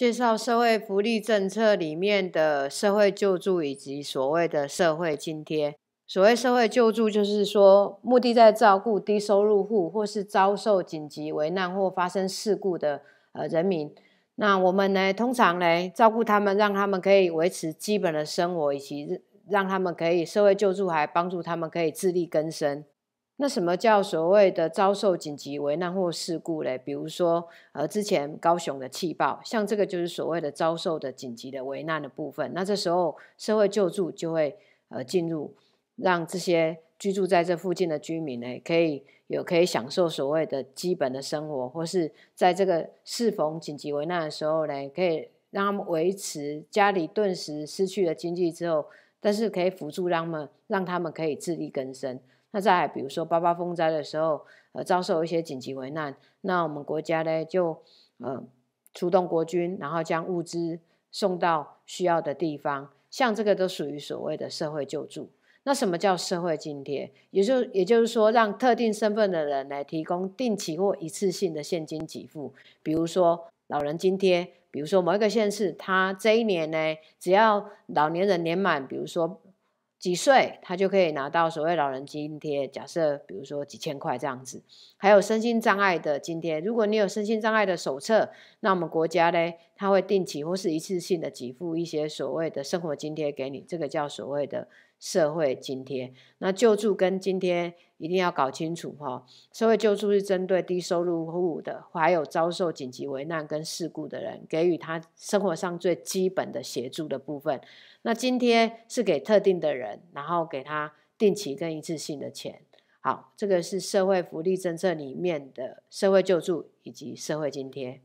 介绍社会福利政策里面的社会救助以及所谓的社会津贴。所谓社会救助，就是说目的在照顾低收入户或是遭受紧急危难或发生事故的呃人民。那我们呢，通常呢照顾他们，让他们可以维持基本的生活，以及让他们可以社会救助还帮助他们可以自力更生。那什么叫所谓的遭受紧急危难或事故嘞？比如说，呃，之前高雄的气爆，像这个就是所谓的遭受的紧急的危难的部分。那这时候社会救助就会，呃，进入让这些居住在这附近的居民呢，可以有可以享受所谓的基本的生活，或是在这个适逢紧急危难的时候呢，可以让他们维持家里顿时失去了经济之后。但是可以辅助他们，让他们可以自力更生。那在比如说八八风灾的时候，呃，遭受一些紧急危难，那我们国家呢就，呃，出动国军，然后将物资送到需要的地方。像这个都属于所谓的社会救助。那什么叫社会津贴？也就也就是说，让特定身份的人来提供定期或一次性的现金给付，比如说。老人津贴，比如说某一个县市，他这一年呢，只要老年人年满，比如说几岁，他就可以拿到所谓老人津贴。假设比如说几千块这样子，还有身心障碍的津贴，如果你有身心障碍的手册，那我们国家呢，他会定期或是一次性的给付一些所谓的生活津贴给你，这个叫所谓的。社会津贴，那救助跟津贴一定要搞清楚哈。社会救助是针对低收入户的，还有遭受紧急危难跟事故的人，给予他生活上最基本的协助的部分。那津贴是给特定的人，然后给他定期跟一次性的钱。好，这个是社会福利政策里面的社会救助以及社会津贴。